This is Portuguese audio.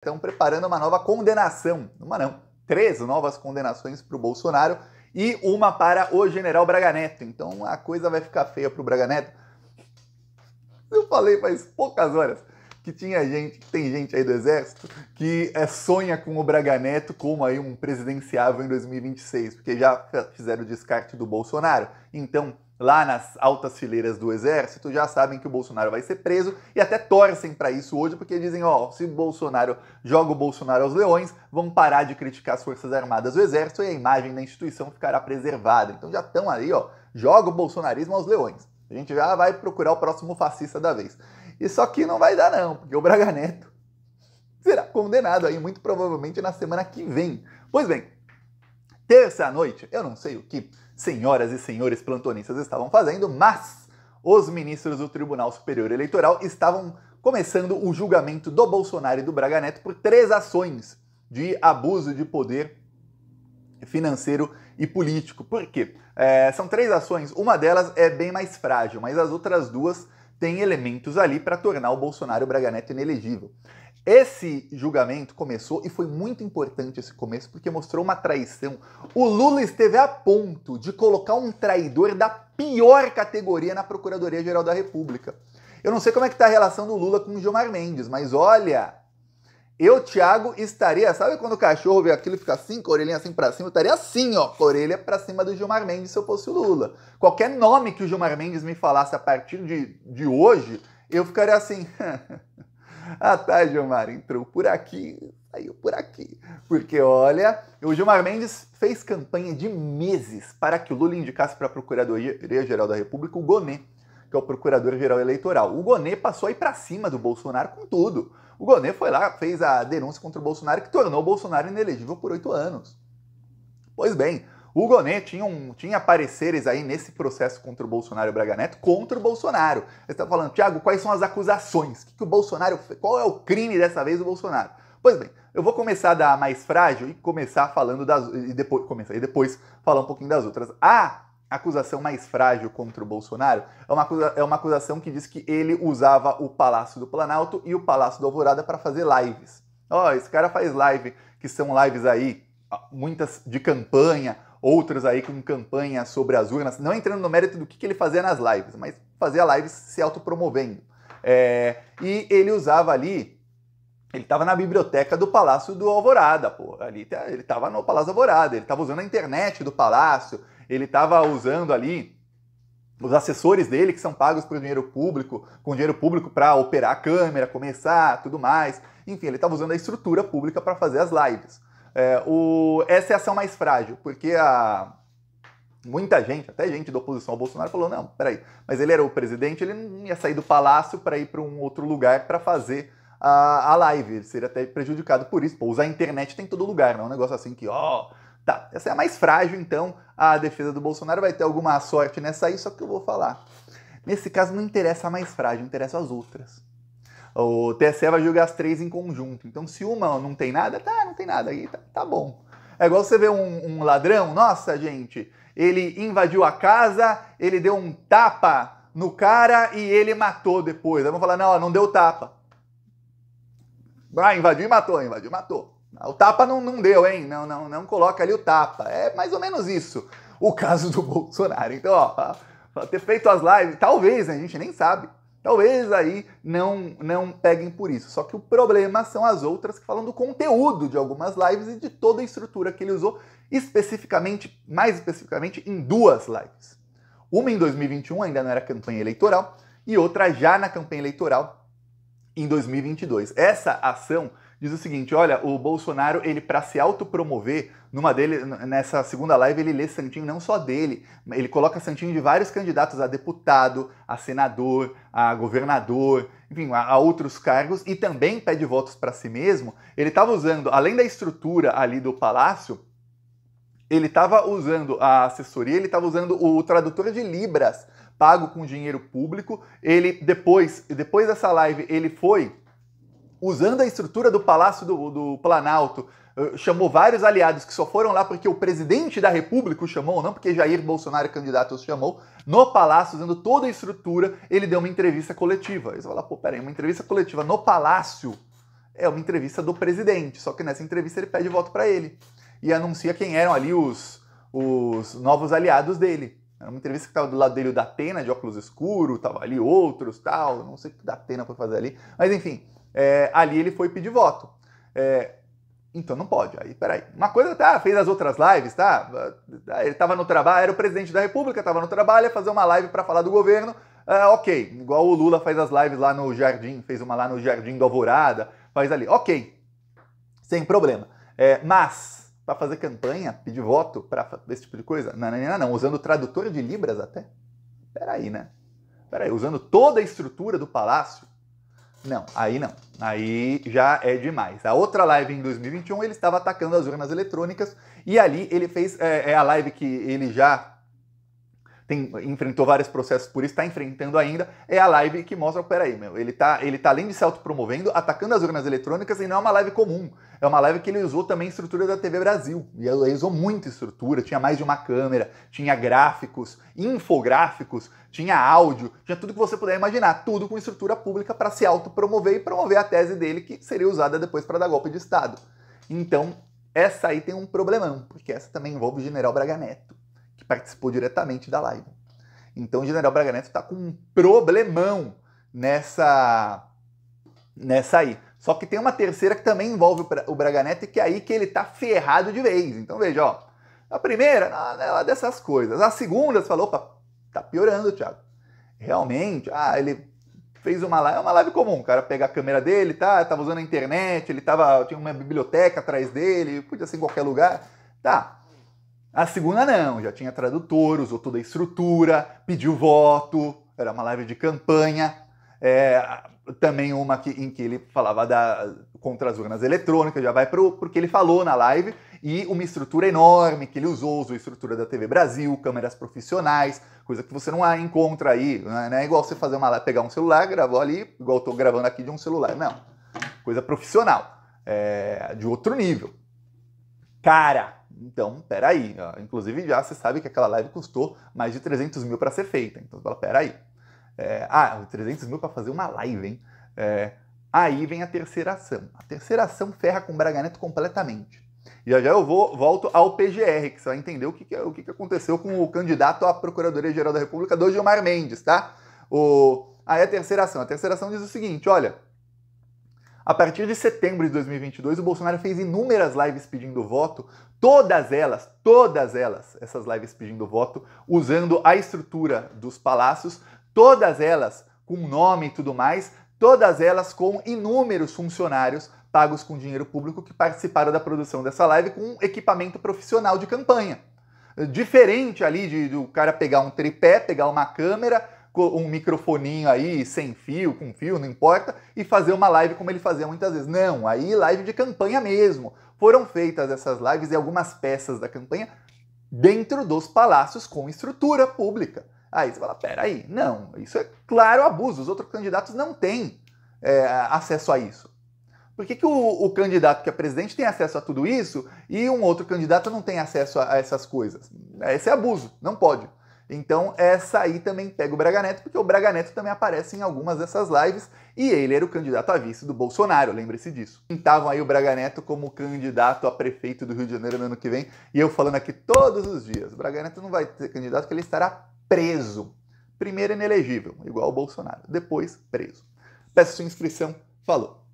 estão preparando uma nova condenação. Uma não, três novas condenações para o Bolsonaro e uma para o general Braga Neto. Então a coisa vai ficar feia para o Braga Neto. Eu falei faz poucas horas que tinha gente, que tem gente aí do Exército que é, sonha com o Braga Neto como aí um presidenciável em 2026, porque já fizeram o descarte do Bolsonaro. Então lá nas altas fileiras do exército já sabem que o Bolsonaro vai ser preso e até torcem para isso hoje porque dizem, ó, oh, se Bolsonaro joga o Bolsonaro aos leões, vão parar de criticar as Forças Armadas do Exército e a imagem da instituição ficará preservada. Então já estão ali ó, joga o bolsonarismo aos leões. A gente já vai procurar o próximo fascista da vez. E só que não vai dar não, porque o Braga Neto será condenado aí muito provavelmente na semana que vem. Pois bem, terça à noite. Eu não sei o que senhoras e senhores plantonistas estavam fazendo, mas os ministros do Tribunal Superior Eleitoral estavam começando o julgamento do Bolsonaro e do Braga Neto por três ações de abuso de poder financeiro e político. Por quê? É, são três ações, uma delas é bem mais frágil, mas as outras duas tem elementos ali para tornar o Bolsonaro Braga Neto inelegível. Esse julgamento começou e foi muito importante esse começo porque mostrou uma traição. O Lula esteve a ponto de colocar um traidor da pior categoria na Procuradoria Geral da República. Eu não sei como é que tá a relação do Lula com o Gilmar Mendes, mas olha, eu, Thiago, estaria. Sabe quando o cachorro vê aquilo e fica assim, com a orelhinha assim pra cima? Eu estaria assim, ó, com a orelha pra cima do Gilmar Mendes se eu fosse o Lula. Qualquer nome que o Gilmar Mendes me falasse a partir de, de hoje, eu ficaria assim. ah, tá, Gilmar, entrou por aqui, saiu por aqui. Porque olha, o Gilmar Mendes fez campanha de meses para que o Lula indicasse para a Procuradoria-Geral da República o Gonet que é o Procurador-Geral Eleitoral. O Gonê passou aí para cima do Bolsonaro com tudo. O Gonê foi lá, fez a denúncia contra o Bolsonaro que tornou o Bolsonaro inelegível por oito anos. Pois bem, o Gonê tinha, um, tinha pareceres aí nesse processo contra o Bolsonaro e o Braga Neto contra o Bolsonaro. Ele está falando, Tiago, quais são as acusações? Que que o Bolsonaro, qual é o crime dessa vez do Bolsonaro? Pois bem, eu vou começar da mais frágil e começar falando das. e depois, começar, e depois falar um pouquinho das outras. A acusação mais frágil contra o Bolsonaro é uma, acusa, é uma acusação que diz que ele usava o Palácio do Planalto e o Palácio do Alvorada para fazer lives. Ó, oh, esse cara faz live, que são lives aí, muitas de campanha, outras aí com campanha sobre as urnas, não entrando no mérito do que, que ele fazia nas lives, mas fazia lives se autopromovendo. É, e ele usava ali ele estava na biblioteca do Palácio do Alvorada, pô. Ali ele estava no Palácio do Alvorada, ele estava usando a internet do palácio, ele estava usando ali os assessores dele que são pagos por dinheiro público, com dinheiro público para operar a câmera, começar, tudo mais. Enfim, ele estava usando a estrutura pública para fazer as lives. É, o... Essa é a ação mais frágil, porque a... muita gente, até gente da oposição ao Bolsonaro, falou: não, peraí, mas ele era o presidente, ele não ia sair do palácio para ir para um outro lugar para fazer a, a live, ele seria até prejudicado por isso. Pô, usar a internet tem todo lugar, não é um negócio assim que, ó, oh, Tá, essa é a mais frágil, então a defesa do Bolsonaro vai ter alguma sorte nessa aí, só que eu vou falar. Nesse caso não interessa a mais frágil, interessa as outras. O TSE vai julgar as três em conjunto. Então, se uma não tem nada, tá, não tem nada aí, tá, tá bom. É igual você ver um, um ladrão, nossa, gente, ele invadiu a casa, ele deu um tapa no cara e ele matou depois. Aí falar, não, não deu tapa. Ah, invadiu e matou, invadiu e matou. O tapa não, não deu, hein? Não, não, não coloca ali o tapa. É mais ou menos isso o caso do Bolsonaro. Então, ó, ter feito as lives, talvez, né, a gente nem sabe. Talvez aí não, não peguem por isso. Só que o problema são as outras que falam do conteúdo de algumas lives e de toda a estrutura que ele usou, especificamente, mais especificamente, em duas lives. Uma em 2021, ainda não era campanha eleitoral, e outra já na campanha eleitoral em 2022. Essa ação diz o seguinte: olha, o Bolsonaro, ele para se autopromover, numa dele, nessa segunda live, ele lê santinho não só dele, ele coloca santinho de vários candidatos a deputado, a senador, a governador, enfim, a, a outros cargos, e também pede votos para si mesmo. Ele estava usando, além da estrutura ali do palácio, ele estava usando a assessoria, ele estava usando o tradutor de Libras pago com dinheiro público. Ele depois, depois dessa live, ele foi usando a estrutura do Palácio do, do Planalto, eh, chamou vários aliados que só foram lá porque o presidente da República o chamou, não porque Jair Bolsonaro, candidato, os chamou, no palácio, usando toda a estrutura, ele deu uma entrevista coletiva. Eles falaram, pô, peraí, uma entrevista coletiva no palácio é uma entrevista do presidente, só que nessa entrevista ele pede voto para ele e anuncia quem eram ali os, os novos aliados dele. Era uma entrevista que estava do lado dele o da Atena, de óculos escuros, tava ali outros, tal, não sei o que da Atena foi fazer ali, mas enfim, é, ali ele foi pedir voto. É, então não pode. Aí, peraí. Uma coisa, tá, fez as outras lives, tá? É, ele estava no trabalho, era o presidente da república, estava no trabalho, ia fazer uma live para falar do governo. É, ok, igual o Lula faz as lives lá no Jardim, fez uma lá no Jardim do Alvorada, faz ali. Ok, sem problema. É, mas, para fazer campanha, pedir voto, para esse tipo de coisa, não, não, não, não, usando tradutor de Libras até? Peraí, né? Peraí, usando toda a estrutura do palácio, não, aí não. Aí já é demais. A outra live em 2021 ele estava atacando as urnas eletrônicas e ali ele fez é, é a live que ele já tem, enfrentou vários processos por isso, está enfrentando ainda, é a live que mostra, peraí, meu, ele tá, ele tá além de se autopromovendo, atacando as urnas eletrônicas e não é uma live comum. É uma live que ele usou também estrutura da TV Brasil. E ele usou muita estrutura, tinha mais de uma câmera, tinha gráficos, infográficos, tinha áudio, tinha tudo que você puder imaginar, tudo com estrutura pública para se autopromover e promover a tese dele que seria usada depois para dar golpe de Estado. Então, essa aí tem um problemão, porque essa também envolve o general Braga Neto que participou diretamente da live. Então o General Braga Neto está com um problemão nessa, nessa aí. Só que tem uma terceira que também envolve o Braga Neto e que é aí que ele está ferrado de vez. Então veja, ó. A primeira, ela é dessas coisas. A segunda, você falou, opa, tá piorando, Thiago. Realmente, ah, ele fez uma live, é uma live comum, o cara pega a câmera dele, tá, tava usando a internet, ele tava, tinha uma biblioteca atrás dele, podia ser em qualquer lugar, tá. A segunda não, já tinha tradutor, usou toda a estrutura, pediu voto, era uma live de campanha. É, também uma que, em que ele falava da, contra as urnas eletrônicas, já vai pro porque que ele falou na live, e uma estrutura enorme que ele usou, usou a estrutura da TV Brasil, câmeras profissionais, coisa que você não encontra aí, é, não é igual você fazer uma pegar um celular, gravou ali, igual eu tô gravando aqui de um celular, não. Coisa profissional, é, de outro nível. Cara, então, peraí. Inclusive, já você sabe que aquela live custou mais de 300 mil para ser feita. Então, você fala, peraí. É, ah, 300 mil para fazer uma live, hein? É, aí vem a terceira ação. A terceira ação ferra com o Braga Neto completamente. E já já eu vou, volto ao PGR, que você vai entender o que, que o que, que aconteceu com o candidato à Procuradoria-Geral da República, do Gilmar Mendes, tá? O, aí a terceira ação. A terceira ação diz o seguinte, olha... A partir de setembro de 2022, o Bolsonaro fez inúmeras lives pedindo voto, todas elas, todas elas, essas lives pedindo voto, usando a estrutura dos palácios, todas elas com nome e tudo mais, todas elas com inúmeros funcionários pagos com dinheiro público que participaram da produção dessa live com equipamento profissional de campanha. Diferente ali de, do cara pegar um tripé, pegar uma câmera, um microfoninho aí, sem fio, com fio, não importa, e fazer uma live como ele fazia muitas vezes. Não, aí live de campanha mesmo. Foram feitas essas lives e algumas peças da campanha dentro dos palácios com estrutura pública. Aí você fala, peraí, não, isso é claro abuso, os outros candidatos não têm é, acesso a isso. Por que, que o, o, candidato que é presidente tem acesso a tudo isso e um outro candidato não tem acesso a, a essas coisas? Esse é abuso, não pode. Então, essa aí também pega o Braga Neto, porque o Braga Neto também aparece em algumas dessas lives e ele era o candidato a vice do Bolsonaro, lembre-se disso. Pintavam aí o Braga Neto como candidato a prefeito do Rio de Janeiro no ano que vem e eu falando aqui todos os dias: o Braga Neto não vai ser candidato porque ele estará preso. Primeiro inelegível, igual o Bolsonaro, depois preso. Peço sua inscrição, falou!